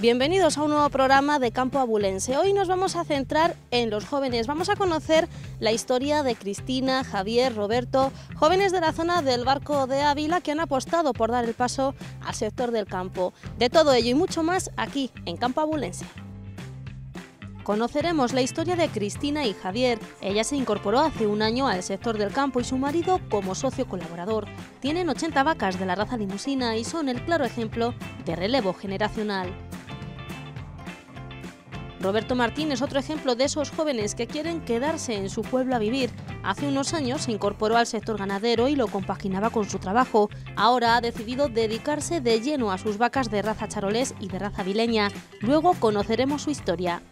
Bienvenidos a un nuevo programa de Campo Abulense. Hoy nos vamos a centrar en los jóvenes. Vamos a conocer la historia de Cristina, Javier, Roberto, jóvenes de la zona del Barco de Ávila que han apostado por dar el paso al sector del campo. De todo ello y mucho más aquí en Campo Abulense conoceremos la historia de Cristina y Javier. Ella se incorporó hace un año al sector del campo y su marido como socio colaborador. Tienen 80 vacas de la raza limusina y son el claro ejemplo de relevo generacional. Roberto Martín es otro ejemplo de esos jóvenes que quieren quedarse en su pueblo a vivir. Hace unos años se incorporó al sector ganadero y lo compaginaba con su trabajo. Ahora ha decidido dedicarse de lleno a sus vacas de raza charolés y de raza vileña. Luego conoceremos su historia.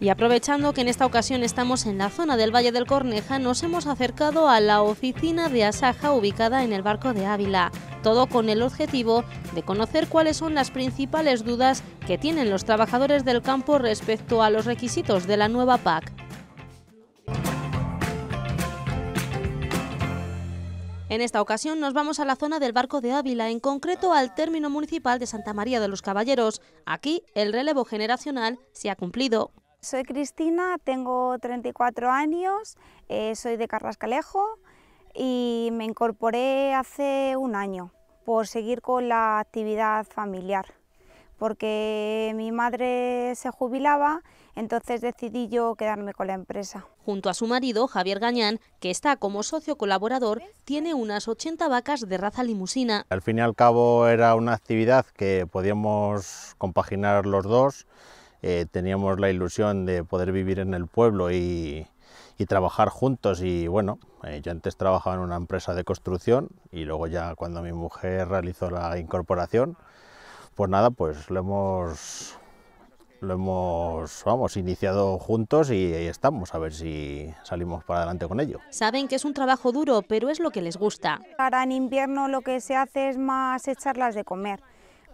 Y aprovechando que en esta ocasión estamos en la zona del Valle del Corneja, nos hemos acercado a la oficina de Asaja ubicada en el barco de Ávila todo con el objetivo de conocer cuáles son las principales dudas que tienen los trabajadores del campo respecto a los requisitos de la nueva PAC. En esta ocasión nos vamos a la zona del Barco de Ávila, en concreto al término municipal de Santa María de los Caballeros. Aquí el relevo generacional se ha cumplido. Soy Cristina, tengo 34 años, eh, soy de Carrascalejo, y me incorporé hace un año por seguir con la actividad familiar, porque mi madre se jubilaba, entonces decidí yo quedarme con la empresa. Junto a su marido, Javier Gañán, que está como socio colaborador, tiene unas 80 vacas de raza limusina. Al fin y al cabo era una actividad que podíamos compaginar los dos, eh, teníamos la ilusión de poder vivir en el pueblo y, y trabajar juntos. Y bueno, eh, yo antes trabajaba en una empresa de construcción y luego ya cuando mi mujer realizó la incorporación, pues nada, pues lo hemos lo hemos, vamos, iniciado juntos y ahí estamos, a ver si salimos para adelante con ello. Saben que es un trabajo duro, pero es lo que les gusta. Ahora en invierno lo que se hace es más echarlas de comer,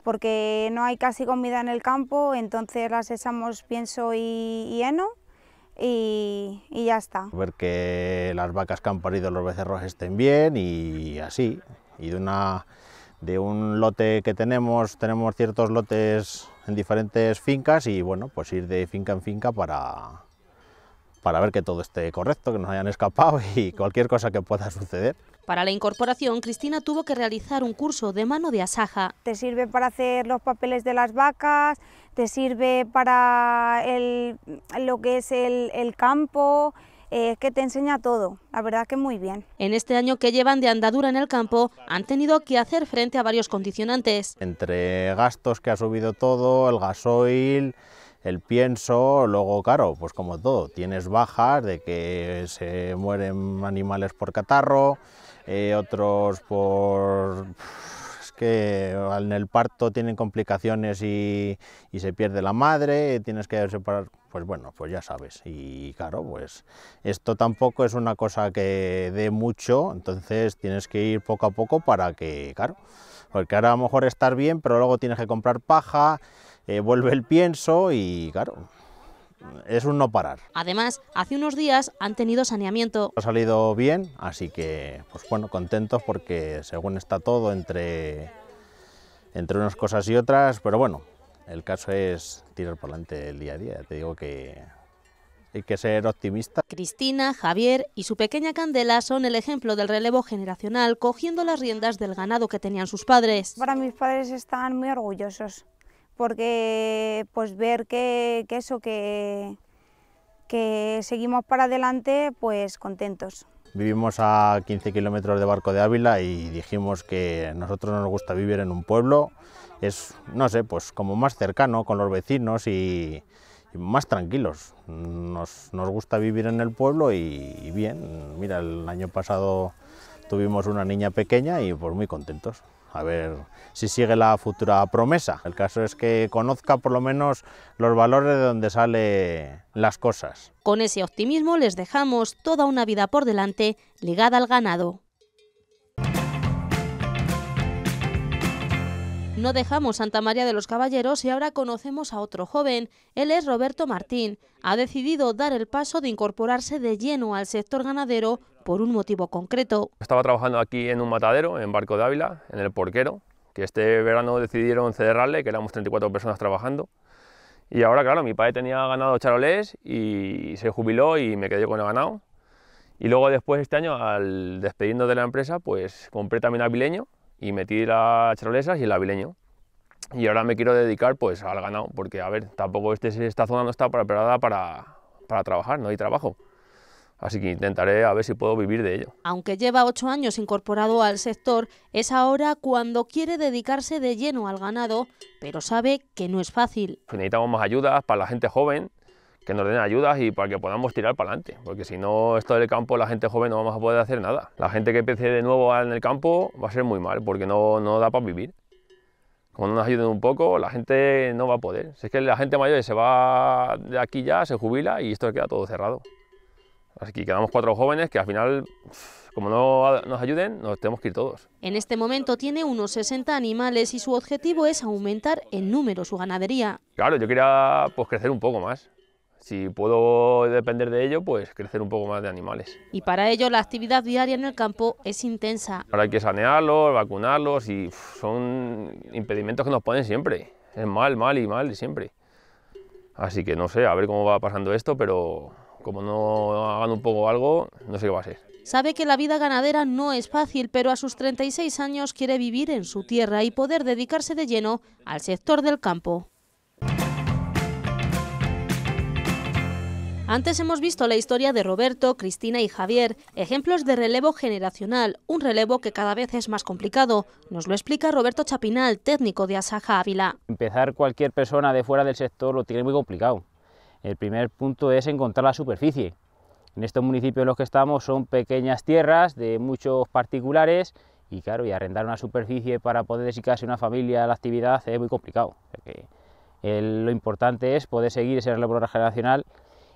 porque no hay casi comida en el campo, entonces las echamos pienso y, y heno y, ya está. Ver que las vacas que han parido los becerros estén bien y así. Y de, una, de un lote que tenemos, tenemos ciertos lotes en diferentes fincas y bueno, pues ir de finca en finca para, para ver que todo esté correcto, que no hayan escapado y cualquier cosa que pueda suceder. Para la incorporación, Cristina tuvo que realizar un curso de mano de asaja. Te sirve para hacer los papeles de las vacas, te sirve para el, lo que es el, campo, eh, es que te enseña todo, la verdad que muy bien. En este año que llevan de andadura en el campo, han tenido que hacer frente a varios condicionantes. Entre gastos que ha subido todo, el gasoil, el pienso, luego, claro, pues como todo, tienes bajas de que se mueren animales por catarro, eh, otros por... Es que en el parto tienen complicaciones y, se pierde la madre, tienes que separar pues bueno, pues ya sabes. Y claro, pues esto tampoco es una cosa que dé mucho, entonces tienes que ir poco a poco para que, claro, porque ahora a lo mejor estar bien, pero luego tienes que comprar paja, eh, vuelve el pienso y claro, es un no parar. Además, hace unos días han tenido saneamiento. Ha salido bien, así que, pues bueno, contentos porque según está todo entre, entre unas cosas y otras, pero bueno, el caso es tirar por delante el día a día. Te digo que hay que ser optimista. Cristina, Javier y su pequeña Candela son el ejemplo del relevo generacional cogiendo las riendas del ganado que tenían sus padres. Para mis padres están muy orgullosos porque pues ver que, eso, que, seguimos para adelante, pues contentos. Vivimos a 15 kilómetros de Barco de Ávila y dijimos que nosotros nos gusta vivir en un pueblo, es, no sé, pues como más cercano con los vecinos y, más tranquilos. Nos, gusta vivir en el pueblo y, y bien, mira, el año pasado tuvimos una niña pequeña y pues muy contentos a ver si sigue la futura promesa. El caso es que conozca por lo menos los valores de donde salen las cosas. Con ese optimismo les dejamos toda una vida por delante ligada al ganado. No dejamos Santa María de los Caballeros y ahora conocemos a otro joven. Él es Roberto Martín. Ha decidido dar el paso de incorporarse de lleno al sector ganadero por un motivo concreto. Estaba trabajando aquí en un matadero, en Barco de Ávila, en el Porquero, que este verano decidieron cerrarle, que éramos 34 personas trabajando. Y ahora, claro, mi padre tenía ganado charolés y se jubiló y me quedé con el ganado. Y luego después este año, al despedirnos de la empresa, pues compré también avileño y metí las charolesas y el avileño. Y ahora me quiero dedicar pues al ganado, porque a ver, tampoco este, esta zona no está preparada para, para trabajar, no hay trabajo. Así que intentaré a ver si puedo vivir de ello. Aunque lleva ocho años incorporado al sector, es ahora cuando quiere dedicarse de lleno al ganado, pero sabe que no es fácil. Necesitamos más ayudas para la gente joven, que nos den ayudas y para que podamos tirar para adelante, porque si no, esto del campo, la gente joven no vamos a poder hacer nada. La gente que empiece de nuevo en el campo va a ser muy mal, porque no, no da para vivir. Como no nos ayuden un poco, la gente no va a poder. es que la gente mayor se va de aquí ya, se jubila y esto queda todo cerrado. Así que quedamos cuatro jóvenes que al final, como no nos ayuden, nos tenemos que ir todos. En este momento tiene unos 60 animales y su objetivo es aumentar en número su ganadería. Claro, yo quería pues, crecer un poco más si puedo depender de ello, pues crecer un poco más de animales. Y para ello la actividad diaria en el campo es intensa. Ahora hay que sanearlos, vacunarlos y son impedimentos que nos ponen siempre. Es mal, mal y mal siempre. Así que no sé, a ver cómo va pasando esto, pero como no hagan un poco algo, no sé qué va a ser. Sabe que la vida ganadera no es fácil, pero a sus 36 años quiere vivir en su tierra y poder dedicarse de lleno al sector del campo. Antes hemos visto la historia de Roberto, Cristina y Javier, ejemplos de relevo generacional, un relevo que cada vez es más complicado. Nos lo explica Roberto Chapinal, técnico de Asaja Ávila. Empezar cualquier persona de fuera del sector lo tiene muy complicado. El primer punto es encontrar la superficie. En estos municipios en los que estamos son pequeñas tierras de muchos particulares y claro, y arrendar una superficie para poder dedicarse una familia a la actividad es muy complicado. lo importante es poder seguir ese relevo generacional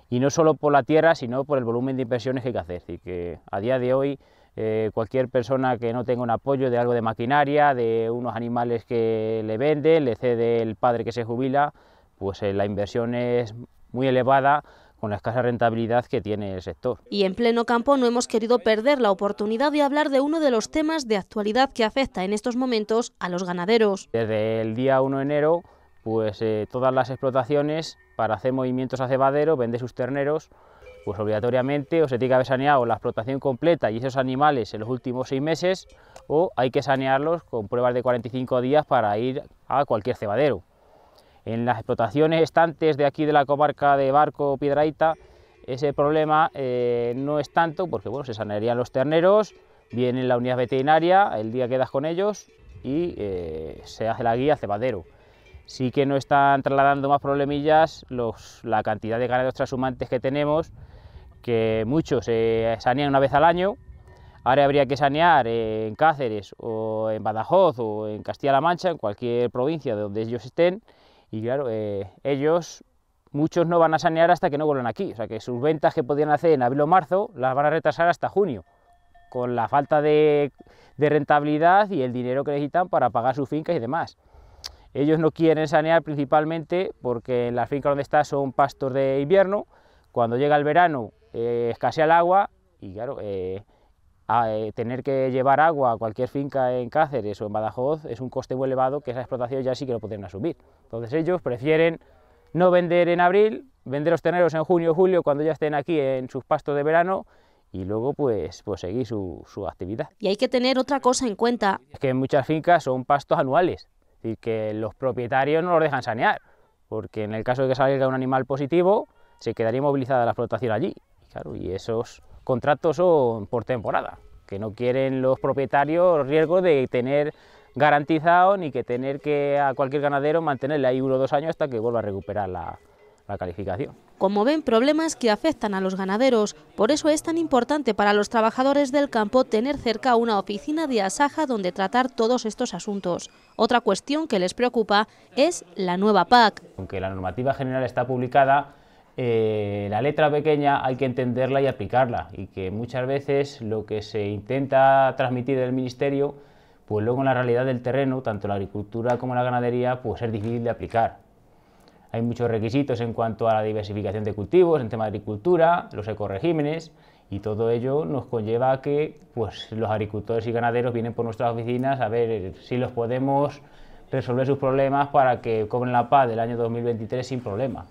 y no solo por la tierra, sino por el volumen de inversiones que hay que hacer. que a día de hoy eh, cualquier persona que no tenga un apoyo de algo de maquinaria, de unos animales que le vende, le cede el padre que se jubila, pues eh, la inversión es muy elevada con la escasa rentabilidad que tiene el sector. Y en pleno campo no hemos querido perder la oportunidad de hablar de uno de los temas de actualidad que afecta en estos momentos a los ganaderos. Desde el día 1 de enero pues eh, todas las explotaciones para hacer movimientos a cebadero, vender sus terneros, pues obligatoriamente o se tiene que haber saneado la explotación completa y esos animales en los últimos seis meses o hay que sanearlos con pruebas de 45 días para ir a cualquier cebadero. En las explotaciones estantes de aquí de la comarca de Barco Piedraíta, ese problema eh, no es tanto porque bueno, se sanearían los terneros, viene la unidad veterinaria, el día quedas con ellos y eh, se hace la guía cebadero sí que no están trasladando más problemillas la cantidad de ganaderos transhumantes que tenemos, que muchos se eh, sanean una vez al año. Ahora habría que sanear en Cáceres o en Badajoz o en Castilla-La Mancha, en cualquier provincia donde ellos estén. Y claro, eh, ellos, muchos no van a sanear hasta que no vuelvan aquí. O sea que sus ventas que podían hacer en abril o marzo las van a retrasar hasta junio, con la falta de rentabilidad y el dinero que necesitan para pagar sus fincas y demás. Ellos no quieren sanear principalmente porque en las fincas donde está son pastos de invierno, cuando llega el verano eh, escasea el agua y claro, eh, eh, tener que llevar agua a cualquier finca en Cáceres o en Badajoz es un coste muy elevado que esas explotaciones ya sí que lo podrían asumir. Entonces ellos prefieren no vender en abril, vender los terneros en junio o julio cuando ya estén aquí en sus pastos de verano y luego pues, pues seguir su, su actividad. Y hay que tener otra cosa en cuenta. Es que en muchas fincas son pastos anuales, es decir, que los propietarios no los dejan sanear, porque en el caso de que salga un animal positivo, se quedaría movilizada la explotación allí. Y, claro, y esos contratos son por temporada, que no quieren los propietarios riesgo de tener garantizado ni que tener que a cualquier ganadero mantenerla ahí uno o dos años hasta que vuelva a recuperar la, calificación. Como ven, problemas que afectan a los ganaderos. Por eso es tan importante para los trabajadores del campo tener cerca una oficina de Asaja donde tratar todos estos asuntos. Otra cuestión que les preocupa es la nueva PAC. Aunque la normativa general está publicada, eh, la letra pequeña hay que entenderla y aplicarla. Y que muchas veces lo que se intenta transmitir del Ministerio, pues luego en la realidad del terreno, tanto la agricultura como la ganadería, pues es difícil de aplicar. Hay muchos requisitos en cuanto a la diversificación de cultivos, en tema de agricultura, los ecoregímenes, y todo ello nos conlleva a que pues, los agricultores y ganaderos vienen por nuestras oficinas a ver si los podemos resolver sus problemas para que cobren la paz del año 2023 sin problema.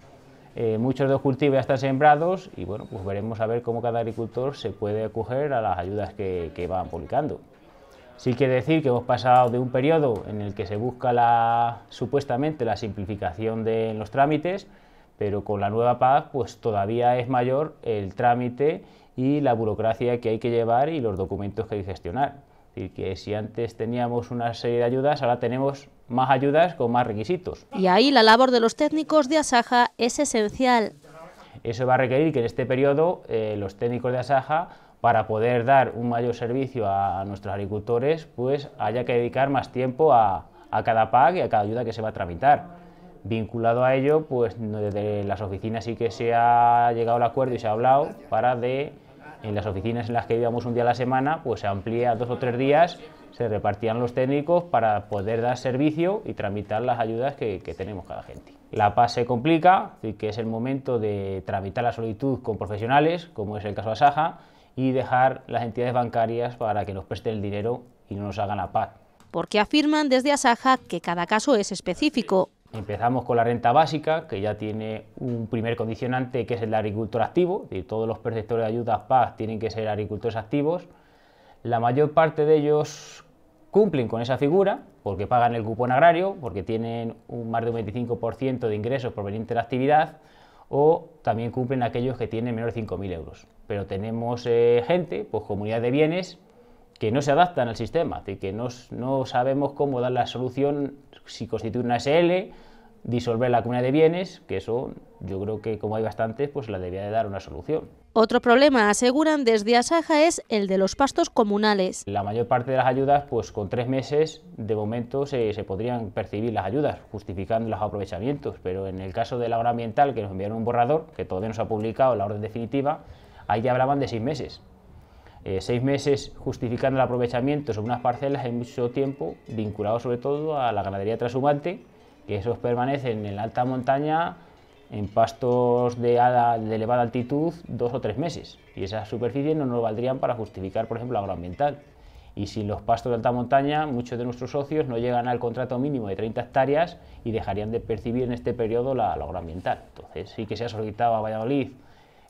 Eh, muchos de los cultivos ya están sembrados y bueno, pues veremos a ver cómo cada agricultor se puede acoger a las ayudas que, que van publicando. Sí quiere decir que hemos pasado de un periodo en el que se busca la, supuestamente la simplificación de los trámites, pero con la nueva PAC pues todavía es mayor el trámite y la burocracia que hay que llevar y los documentos que hay que gestionar. Es decir, que si antes teníamos una serie de ayudas, ahora tenemos más ayudas con más requisitos. Y ahí la labor de los técnicos de Asaja es esencial. Eso va a requerir que en este periodo eh, los técnicos de Asaja para poder dar un mayor servicio a, nuestros agricultores, pues haya que dedicar más tiempo a, cada PAC y a cada ayuda que se va a tramitar. Vinculado a ello, pues desde las oficinas sí que se ha llegado al acuerdo y se ha hablado para de, en las oficinas en las que íbamos un día a la semana, pues se amplía dos o tres días, se repartían los técnicos para poder dar servicio y tramitar las ayudas que, tenemos cada gente. La paz se complica, así que es el momento de tramitar la solicitud con profesionales, como es el caso de Asaja, y dejar las entidades bancarias para que nos presten el dinero y no nos hagan la paz. Porque afirman desde Asaja que cada caso es específico. Empezamos con la renta básica, que ya tiene un primer condicionante que es el agricultor activo, y todos los perceptores de ayudas PAC tienen que ser agricultores activos. La mayor parte de ellos cumplen con esa figura porque pagan el cupón agrario, porque tienen un más de un 25% de ingresos provenientes de la actividad o también cumplen aquellos que tienen menos de 5.000 euros pero tenemos eh, gente, pues comunidad de bienes, que no se adaptan al sistema, que no, no, sabemos cómo dar la solución si constituir una SL, disolver la comunidad de bienes, que eso yo creo que como hay bastantes, pues la debía de dar una solución. Otro problema, aseguran desde Asaja, es el de los pastos comunales. La mayor parte de las ayudas, pues con tres meses de momento se, podrían percibir las ayudas, justificando los aprovechamientos, pero en el caso de la obra ambiental, que nos enviaron un borrador, que todavía no se ha publicado la orden definitiva, ahí ya hablaban de seis meses. Eh, seis meses justificando el aprovechamiento sobre unas parcelas en mucho tiempo, vinculado sobre todo a la ganadería transhumante, que esos permanecen en la alta montaña, en pastos de, elevada altitud, dos o tres meses. Y esas superficies no nos valdrían para justificar, por ejemplo, la agroambiental. Y sin los pastos de alta montaña, muchos de nuestros socios no llegan al contrato mínimo de 30 hectáreas y dejarían de percibir en este periodo la, la agroambiental. Entonces, sí que se ha solicitado a Valladolid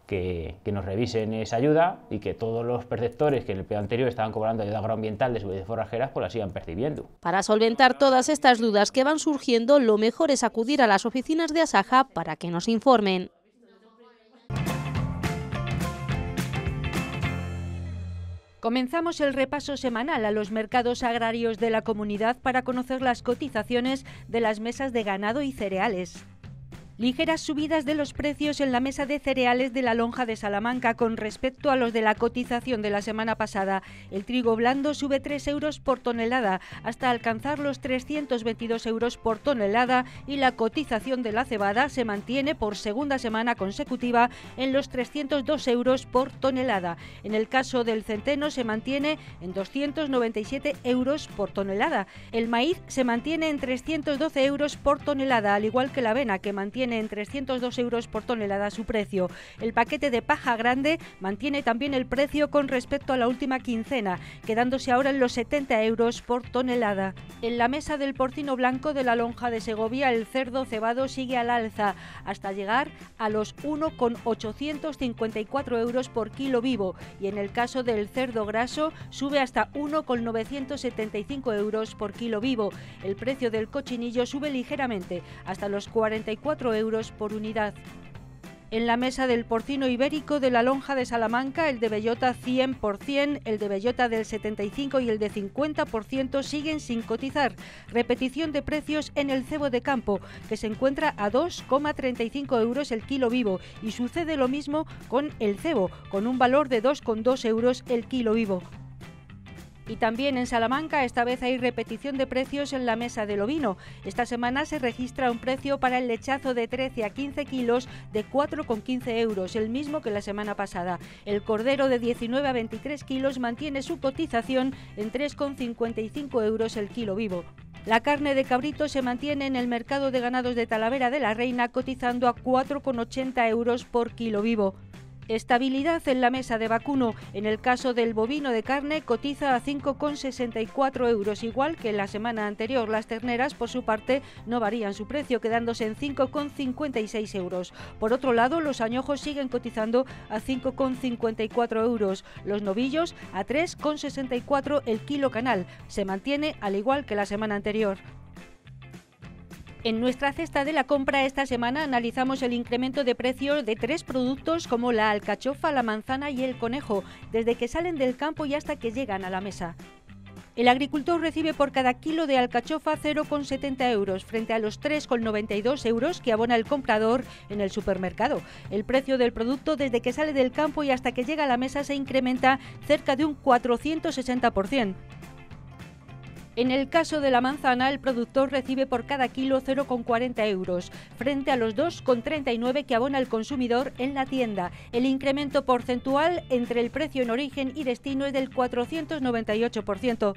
que, nos revisen esa ayuda y que todos los perceptores que en el periodo anterior estaban cobrando ayuda agroambiental de subvenciones forrajeras pues la sigan percibiendo. Para solventar todas estas dudas que van surgiendo, lo mejor es acudir a las oficinas de Asaja para que nos informen. Comenzamos el repaso semanal a los mercados agrarios de la comunidad para conocer las cotizaciones de las mesas de ganado y cereales. Ligeras subidas de los precios en la mesa de cereales de la lonja de Salamanca con respecto a los de la cotización de la semana pasada. El trigo blando sube 3 euros por tonelada hasta alcanzar los 322 euros por tonelada y la cotización de la cebada se mantiene por segunda semana consecutiva en los 302 euros por tonelada. En el caso del centeno se mantiene en 297 euros por tonelada. El maíz se mantiene en 312 euros por tonelada, al igual que la avena que mantiene en 302 euros por tonelada su precio. El paquete de paja grande mantiene también el precio con respecto a la última quincena, quedándose ahora en los 70 euros por tonelada. En la mesa del porcino blanco de la lonja de Segovia, el cerdo cebado sigue al alza, hasta llegar a los 1,854 euros por kilo vivo y en el caso del cerdo graso sube hasta 1,975 euros por kilo vivo. El precio del cochinillo sube ligeramente hasta los 44 euros por unidad. En la mesa del porcino ibérico de la lonja de Salamanca, el de bellota 100%, el de bellota del 75% y el de 50% siguen sin cotizar. Repetición de precios en el cebo de campo, que se encuentra a 2,35 euros el kilo vivo. Y sucede lo mismo con el cebo, con un valor de 2,2 euros el kilo vivo. Y también en Salamanca esta vez hay repetición de precios en la mesa del ovino. Esta semana se registra un precio para el lechazo de 13 a 15 kilos de 4,15 euros, el mismo que la semana pasada. El cordero de 19 a 23 kilos mantiene su cotización en 3,55 euros el kilo vivo. La carne de cabrito se mantiene en el mercado de ganados de Talavera de la Reina cotizando a 4,80 euros por kilo vivo. Estabilidad en la mesa de vacuno. En el caso del bovino de carne cotiza a 5,64 euros, igual que en la semana anterior. Las terneras, por su parte, no varían su precio, quedándose en 5,56 euros. Por otro lado, los añojos siguen cotizando a 5,54 euros, los novillos a 3,64 el kilo canal. Se mantiene al igual que la semana anterior. En nuestra cesta de la compra esta semana analizamos el incremento de precios de tres productos como la alcachofa, la manzana y el conejo, desde que salen del campo y hasta que llegan a la mesa. El agricultor recibe por cada kilo de alcachofa 0,70 euros frente a los 3,92 euros que abona el comprador en el supermercado. El precio del producto desde que sale del campo y hasta que llega a la mesa se incrementa cerca de un 460%. En el caso de la manzana, el productor recibe por cada kilo 0,40 euros, frente a los 2,39 que abona el consumidor en la tienda. El incremento porcentual entre el precio en origen y destino es del 498%.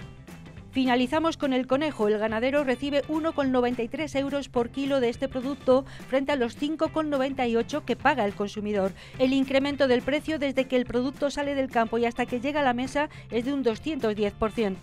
Finalizamos con el conejo. El ganadero recibe 1,93 euros por kilo de este producto frente a los 5,98 que paga el consumidor. El incremento del precio desde que el producto sale del campo y hasta que llega a la mesa es de un 210%.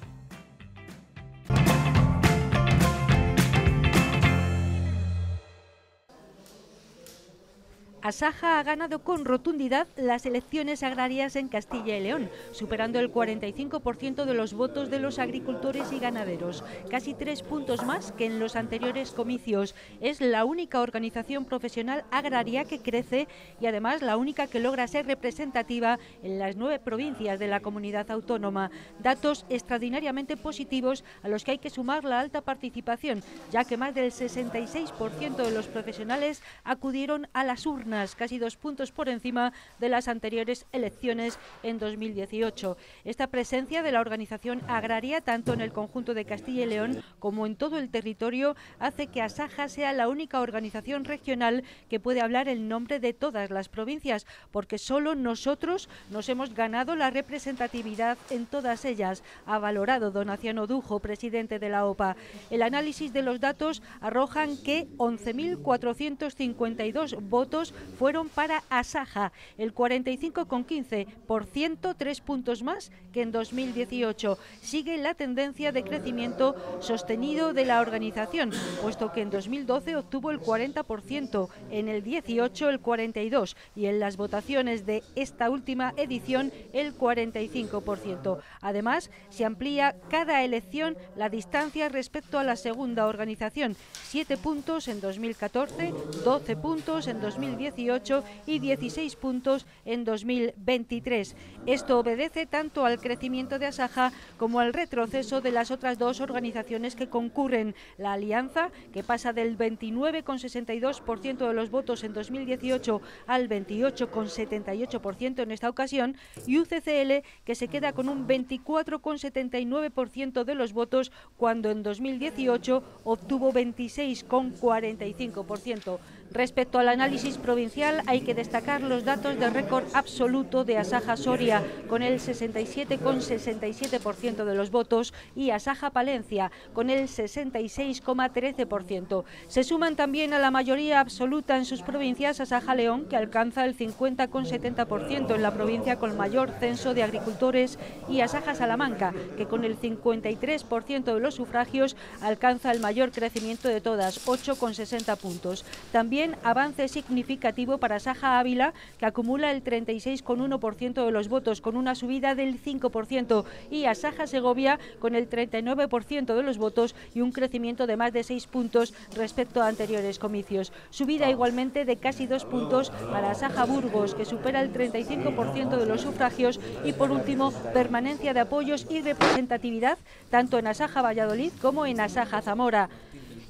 Asaja ha ganado con rotundidad las elecciones agrarias en Castilla y León, superando el 45% de los votos de los agricultores y ganaderos, casi tres puntos más que en los anteriores comicios. Es la única organización profesional agraria que crece y además la única que logra ser representativa en las nueve provincias de la comunidad autónoma. Datos extraordinariamente positivos a los que hay que sumar la alta participación, ya que más del 66% de los profesionales acudieron a las urnas casi dos puntos por encima de las anteriores elecciones en 2018. Esta presencia de la organización agraria, tanto en el conjunto de Castilla y León como en todo el territorio, hace que Asaja sea la única organización regional que puede hablar el nombre de todas las provincias, porque solo nosotros nos hemos ganado la representatividad en todas ellas, ha valorado Donaciano Dujo, presidente de la OPA. El análisis de los datos arrojan que 11.452 votos fueron para Asaja, el 45,15%, tres puntos más que en 2018. Sigue la tendencia de crecimiento sostenido de la organización, puesto que en 2012 obtuvo el 40%, en el 18 el 42% y en las votaciones de esta última edición el 45%. Además, se amplía cada elección la distancia respecto a la segunda organización. 7 puntos en 2014, 12 puntos en 2018 y 16 puntos en 2023. Esto obedece tanto al crecimiento de Asaja como al retroceso de las otras dos organizaciones que concurren. La Alianza, que pasa del 29,62% de los votos en 2018 al 28,78% en esta ocasión, y UCCL, que se queda con un 24,79% de los votos cuando en 2018 obtuvo 26 seis con cuarenta y cinco por ciento; Respecto al análisis provincial, hay que destacar los datos del récord absoluto de Asaja Soria, con el 67,67% de los votos, y Asaja Palencia, con el 66,13%. Se suman también a la mayoría absoluta en sus provincias Asaja León, que alcanza el 50,70% en la provincia con mayor censo de agricultores, y Asaja Salamanca, que con el 53% de los sufragios alcanza el mayor crecimiento de todas, 8,60 puntos. También también avance significativo para Saja Ávila, que acumula el 36,1% de los votos, con una subida del 5%, y a Saja Segovia, con el 39% de los votos y un crecimiento de más de 6 puntos respecto a anteriores comicios. Subida igualmente de casi 2 puntos para Saja Burgos, que supera el 35% de los sufragios, y por último, permanencia de apoyos y representatividad, tanto en Asaja Valladolid como en Asaja Zamora.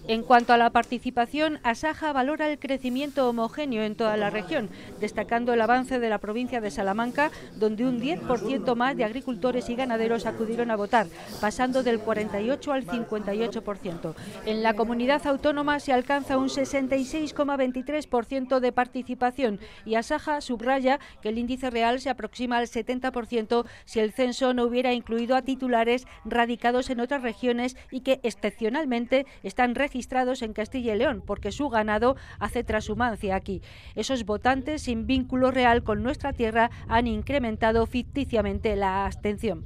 En cuanto a la participación, Asaja valora el crecimiento homogéneo en toda la región, destacando el avance de la provincia de Salamanca, donde un 10% más de agricultores y ganaderos acudieron a votar, pasando del 48 al 58%. En la comunidad autónoma se alcanza un 66,23% de participación y Asaja subraya que el índice real se aproxima al 70% si el censo no hubiera incluido a titulares radicados en otras regiones y que excepcionalmente están registrados registrados en Castilla y León, porque su ganado hace trashumancia aquí. Esos votantes sin vínculo real con nuestra tierra han incrementado ficticiamente la abstención.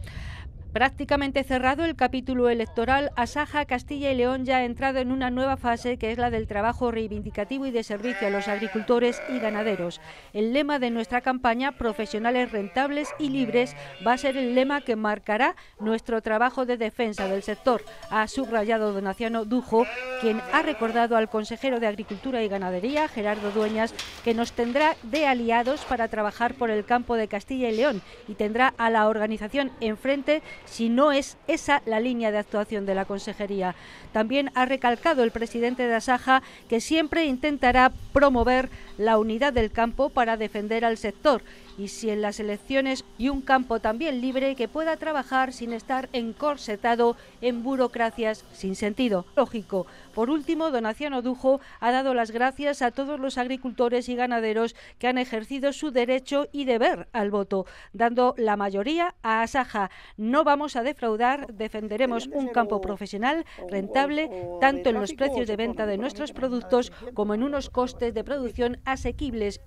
Prácticamente cerrado el capítulo electoral, Asaja, Castilla y León ya ha entrado en una nueva fase que es la del trabajo reivindicativo y de servicio a los agricultores y ganaderos. El lema de nuestra campaña, profesionales rentables y libres, va a ser el lema que marcará nuestro trabajo de defensa del sector, ha subrayado Donaciano Dujo, quien ha recordado al consejero de Agricultura y Ganadería, Gerardo Dueñas, que nos tendrá de aliados para trabajar por el campo de Castilla y León y tendrá a la organización enfrente si no es esa la línea de actuación de la Consejería. También ha recalcado el presidente de Asaja que siempre intentará promover la unidad del campo para defender al sector y si en las elecciones y un campo también libre que pueda trabajar sin estar encorsetado en burocracias sin sentido. Lógico. Por último, donación Dujo ha dado las gracias a todos los agricultores y ganaderos que han ejercido su derecho y deber al voto, dando la mayoría a Asaja. No vamos a defraudar, defenderemos un campo profesional rentable tanto en los precios de venta de nuestros productos como en unos costes de producción asequibles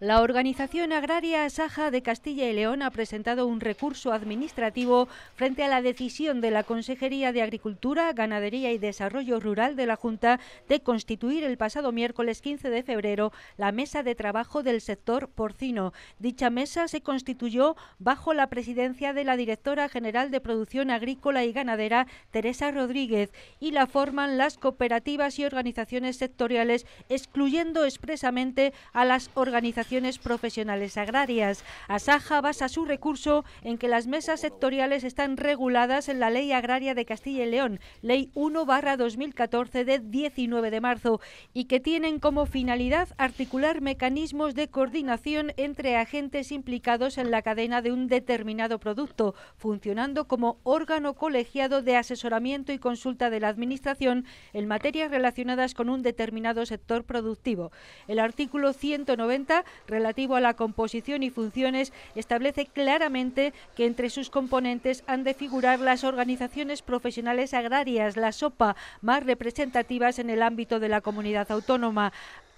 La Organización Agraria Saja de Castilla y León ha presentado un recurso administrativo frente a la decisión de la Consejería de Agricultura, Ganadería y Desarrollo Rural de la Junta de constituir el pasado miércoles 15 de febrero la mesa de trabajo del sector porcino. Dicha mesa se constituyó bajo la presidencia de la directora general de Producción Agrícola y Ganadera, Teresa Rodríguez, y la forman las cooperativas y organizaciones sectoriales, excluyendo expresamente a las organizaciones profesionales agrarias. Asaja basa su recurso en que las mesas sectoriales están reguladas en la Ley Agraria de Castilla y León, Ley 1-2014 de 19 de marzo, y que tienen como finalidad articular mecanismos de coordinación entre agentes implicados en la cadena de un determinado producto, funcionando como órgano colegiado de asesoramiento y consulta de la Administración en materias relacionadas con un determinado sector productivo. El artículo 190 relativo a la composición y funciones establece claramente que entre sus componentes han de figurar las organizaciones profesionales agrarias, la SOPA, más representativas en el ámbito de la comunidad autónoma.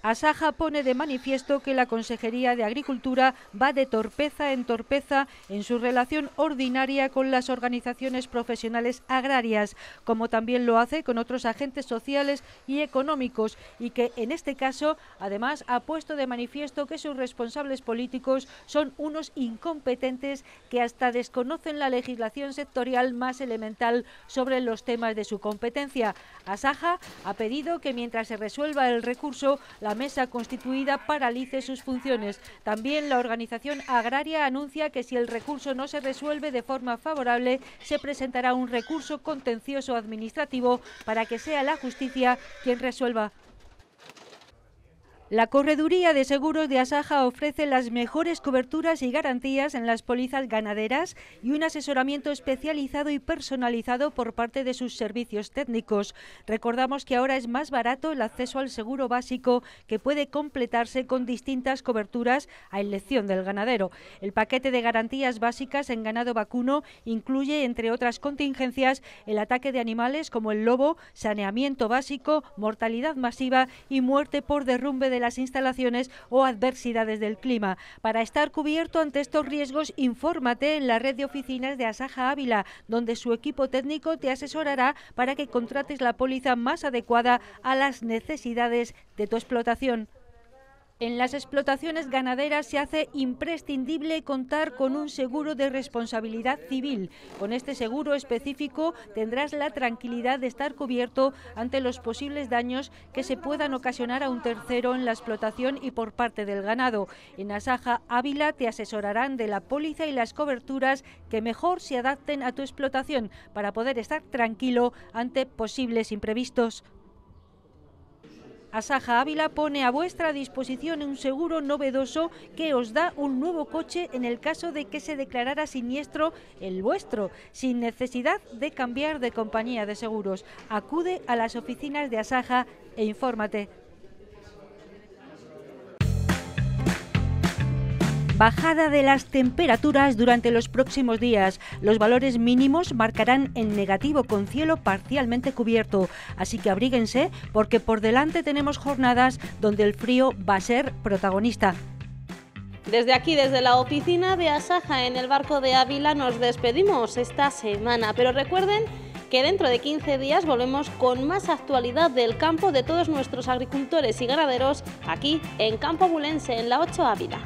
Asaja pone de manifiesto que la Consejería de Agricultura va de torpeza en torpeza en su relación ordinaria con las organizaciones profesionales agrarias, como también lo hace con otros agentes sociales y económicos, y que en este caso, además, ha puesto de manifiesto que sus responsables políticos son unos incompetentes que hasta desconocen la legislación sectorial más elemental sobre los temas de su competencia. Asaja ha pedido que mientras se resuelva el recurso, la mesa constituida paralice sus funciones. También la organización agraria anuncia que si el recurso no se resuelve de forma favorable, se presentará un recurso contencioso administrativo para que sea la justicia quien resuelva la Correduría de Seguros de Asaja ofrece las mejores coberturas y garantías en las pólizas ganaderas y un asesoramiento especializado y personalizado por parte de sus servicios técnicos. Recordamos que ahora es más barato el acceso al seguro básico que puede completarse con distintas coberturas a elección del ganadero. El paquete de garantías básicas en ganado vacuno incluye, entre otras contingencias, el ataque de animales como el lobo, saneamiento básico, mortalidad masiva y muerte por derrumbe de las instalaciones o adversidades del clima. Para estar cubierto ante estos riesgos, infórmate en la red de oficinas de Asaja Ávila, donde su equipo técnico te asesorará para que contrates la póliza más adecuada a las necesidades de tu explotación. En las explotaciones ganaderas se hace imprescindible contar con un seguro de responsabilidad civil. Con este seguro específico tendrás la tranquilidad de estar cubierto ante los posibles daños que se puedan ocasionar a un tercero en la explotación y por parte del ganado. En Asaja Ávila te asesorarán de la póliza y las coberturas que mejor se adapten a tu explotación para poder estar tranquilo ante posibles imprevistos. Asaja Ávila pone a vuestra disposición un seguro novedoso que os da un nuevo coche en el caso de que se declarara siniestro el vuestro, sin necesidad de cambiar de compañía de seguros. Acude a las oficinas de Asaja e infórmate. Bajada de las temperaturas durante los próximos días. Los valores mínimos marcarán en negativo con cielo parcialmente cubierto, así que abríguense porque por delante tenemos jornadas donde el frío va a ser protagonista. Desde aquí, desde la oficina de Asaja en el barco de Ávila, nos despedimos esta semana, pero recuerden que dentro de 15 días volvemos con más actualidad del campo de todos nuestros agricultores y ganaderos aquí en Campo Bulense, en la 8 Ávila.